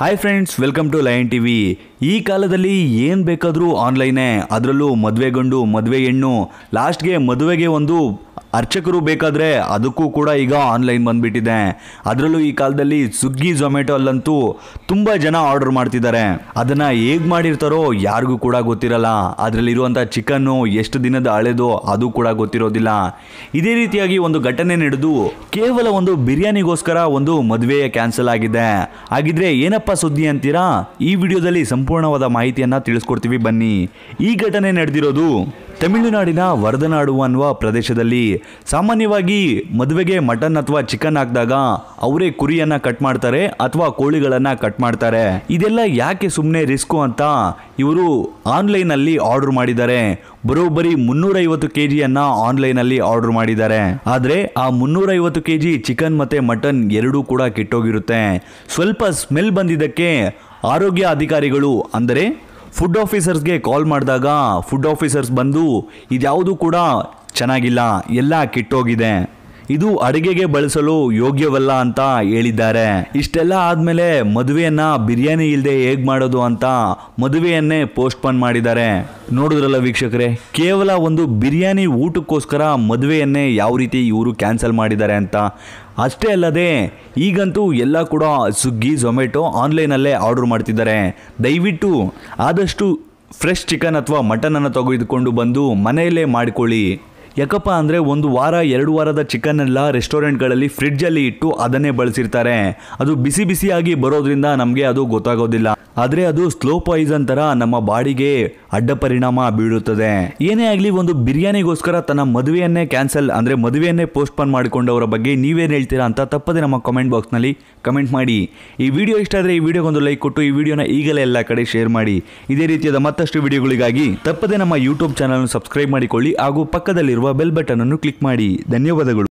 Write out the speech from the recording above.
hi friends welcome to lion V ಈ ಕಾಲದಲ್ಲಿ ಏನು ಬೇಕಾದರೂ ಆನ್ಲೈನೇ ಅದರಲ್ಲೂ ಮದುವೆಗೊಂಡು ಮದುವೆ ಹೆಣ್ಣು ಲಾಸ್ಟ್ಗೆ ಮದುವೆಗೆ ಒಂದು ಅರ್ಚಕರು ಬೇಕಾದರೆ ಅದಕ್ಕೂ ಕೂಡ ಈಗ ಆನ್ಲೈನ್ ಬಂದುಬಿಟ್ಟಿದೆ ಅದರಲ್ಲೂ ಈ ಕಾಲದಲ್ಲಿ ಸ್ವಿಗ್ಗಿ ಝೊಮ್ಯಾಟೊ ಅಲ್ಲಂತೂ ತುಂಬ ಜನ ಆರ್ಡರ್ ಮಾಡ್ತಿದ್ದಾರೆ ಅದನ್ನು ಹೇಗೆ ಮಾಡಿರ್ತಾರೋ ಯಾರಿಗೂ ಕೂಡ ಗೊತ್ತಿರಲ್ಲ ಅದರಲ್ಲಿರುವಂಥ ಚಿಕನ್ನು ಎಷ್ಟು ದಿನದ ಹಳೆದು ಅದು ಕೂಡ ಗೊತ್ತಿರೋದಿಲ್ಲ ಇದೇ ರೀತಿಯಾಗಿ ಒಂದು ಘಟನೆ ನಡೆದು ಕೇವಲ ಒಂದು ಬಿರಿಯಾನಿಗೋಸ್ಕರ ಒಂದು ಮದುವೆಯ ಕ್ಯಾನ್ಸಲ್ ಆಗಿದೆ ಹಾಗಿದ್ರೆ ಏನಪ್ಪ ಸುದ್ದಿ ಅಂತೀರಾ ಈ ವಿಡಿಯೋದಲ್ಲಿ ಸಂಪೂರ್ಣವಾದ ಮಾಹಿತಿಯನ್ನು ತಿಳಿಸ್ಕೊಡ್ತೀವಿ ಬನ್ನಿ ಈ ಘಟನೆ ನಡೆದಿರೋದು ತಮಿಳುನಾಡಿನ ವರದನಾಡು ಅನ್ನುವ ಪ್ರದೇಶದಲ್ಲಿ ಸಾಮಾನ್ಯವಾಗಿ ಮದುವೆಗೆ ಮಟನ್ ಅಥವಾ ಚಿಕನ್ ಹಾಕಿದಾಗ ಅವರೇ ಕುರಿಯನ್ನ ಕಟ್ ಮಾಡ್ತಾರೆ ಅಥವಾ ಕೋಳಿಗಳನ್ನ ಕಟ್ ಮಾಡ್ತಾರೆ ಇದೆಲ್ಲ ಯಾಕೆ ಸುಮ್ಮನೆ ರಿಸ್ಕು ಅಂತ ಇವರು ಆನ್ಲೈನ್ ಅಲ್ಲಿ ಆರ್ಡರ್ ಮಾಡಿದ್ದಾರೆ ಬರೋಬ್ಬರಿ ಮುನ್ನೂರೈವತ್ತು ಕೆ ಜಿಯನ್ನು ಆನ್ಲೈನಲ್ಲಿ ಆರ್ಡರ್ ಮಾಡಿದ್ದಾರೆ ಆದರೆ ಆ ಮುನ್ನೂರೈವತ್ತು ಕೆ ಜಿ ಚಿಕನ್ ಮತ್ತು ಮಟನ್ ಎರಡೂ ಕೂಡ ಕೆಟ್ಟೋಗಿರುತ್ತೆ ಸ್ವಲ್ಪ ಸ್ಮೆಲ್ ಬಂದಿದ್ದಕ್ಕೆ ಆರೋಗ್ಯ ಅಧಿಕಾರಿಗಳು ಅಂದರೆ ಫುಡ್ ಆಫೀಸರ್ಸ್ಗೆ ಕಾಲ್ ಮಾಡಿದಾಗ ಫುಡ್ ಆಫೀಸರ್ಸ್ ಬಂದು ಇದ್ಯಾವುದೂ ಕೂಡ ಚೆನ್ನಾಗಿಲ್ಲ ಎಲ್ಲ ಕೆಟ್ಟೋಗಿದೆ ಇದು ಅಡುಗೆಗೆ ಬಳಸಲು ಯೋಗ್ಯವಲ್ಲ ಅಂತ ಹೇಳಿದ್ದಾರೆ ಇಷ್ಟೆಲ್ಲ ಆದ್ಮೇಲೆ ಮದುವೆಯನ್ನ ಬಿರಿಯಾನಿ ಇಲ್ಲದೆ ಹೇಗ್ ಮಾಡೋದು ಅಂತ ಮದುವೆಯನ್ನೇ ಪೋಸ್ಟ್ ಮಾಡಿದ್ದಾರೆ ನೋಡಿದ್ರಲ್ಲ ವೀಕ್ಷಕರೇ ಕೇವಲ ಒಂದು ಬಿರಿಯಾನಿ ಊಟಕ್ಕೋಸ್ಕರ ಮದುವೆಯನ್ನೇ ಯಾವ ರೀತಿ ಇವರು ಕ್ಯಾನ್ಸಲ್ ಮಾಡಿದ್ದಾರೆ ಅಂತ ಅಷ್ಟೇ ಅಲ್ಲದೆ ಈಗಂತೂ ಎಲ್ಲ ಕೂಡ ಸ್ವಿಗ್ಗಿ ಝೊಮ್ಯಾಟೊ ಆನ್ಲೈನಲ್ಲೇ ಆರ್ಡರ್ ಮಾಡ್ತಿದ್ದಾರೆ ದಯವಿಟ್ಟು ಆದಷ್ಟು ಫ್ರೆಶ್ ಚಿಕನ್ ಅಥವಾ ಮಟನನ್ನು ತೆಗೆದುಕೊಂಡು ಬಂದು ಮನೆಯಲ್ಲೇ ಮಾಡಿಕೊಳ್ಳಿ ಯಾಕಪ್ಪ ಅಂದರೆ ಒಂದು ವಾರ ಎರಡು ವಾರದ ಚಿಕನ್ ಎಲ್ಲ ರೆಸ್ಟೋರೆಂಟ್ಗಳಲ್ಲಿ ಫ್ರಿಡ್ಜಲ್ಲಿ ಇಟ್ಟು ಅದನ್ನೇ ಬಳಸಿರ್ತಾರೆ ಅದು ಬಿಸಿ ಬಿಸಿಯಾಗಿ ಬರೋದ್ರಿಂದ ನಮಗೆ ಅದು ಗೊತ್ತಾಗೋದಿಲ್ಲ ಆದರೆ ಅದು ಸ್ಲೋ ಪಾಯ್ಸನ್ ಥರ ನಮ್ಮ ಬಾಡಿಗೆ ಅಡ್ಡ ಪರಿಣಾಮ ಬೀಳುತ್ತದೆ ಏನೇ ಆಗಲಿ ಒಂದು ಬಿರಿಯಾನಿಗೋಸ್ಕರ ತನ್ನ ಮದುವೆಯನ್ನೇ ಕ್ಯಾನ್ಸಲ್ ಅಂದರೆ ಮದುವೆಯನ್ನೇ ಪೋಸ್ಟ್ಪೋನ್ ಮಾಡಿಕೊಂಡವರ ಬಗ್ಗೆ ನೀವೇನು ಹೇಳ್ತೀರಾ ಅಂತ ತಪ್ಪದೆ ನಮ್ಮ ಕಮೆಂಟ್ ಬಾಕ್ಸ್ನಲ್ಲಿ ಕಮೆಂಟ್ ಮಾಡಿ ಈ ವಿಡಿಯೋ ಇಷ್ಟ ಆದರೆ ಈ ಒಂದು ಲೈಕ್ ಕೊಟ್ಟು ಈ ವಿಡಿಯೋನ ಈಗಲೇ ಎಲ್ಲ ಕಡೆ ಶೇರ್ ಮಾಡಿ ಇದೇ ರೀತಿಯಾದ ಮತ್ತಷ್ಟು ವಿಡಿಯೋಗಳಿಗಾಗಿ ತಪ್ಪದೇ ನಮ್ಮ ಯೂಟ್ಯೂಬ್ ಚಾನಲ್ ಸಬ್ಸ್ಕ್ರೈಬ್ ಮಾಡಿಕೊಳ್ಳಿ ಹಾಗೂ ಪಕ್ಕದಲ್ಲಿರುವ ಬೆಲ್ ಬಟನ್ ಅನ್ನು ಕ್ಲಿಕ್ ಮಾಡಿ ಧನ್ಯವಾದಗಳು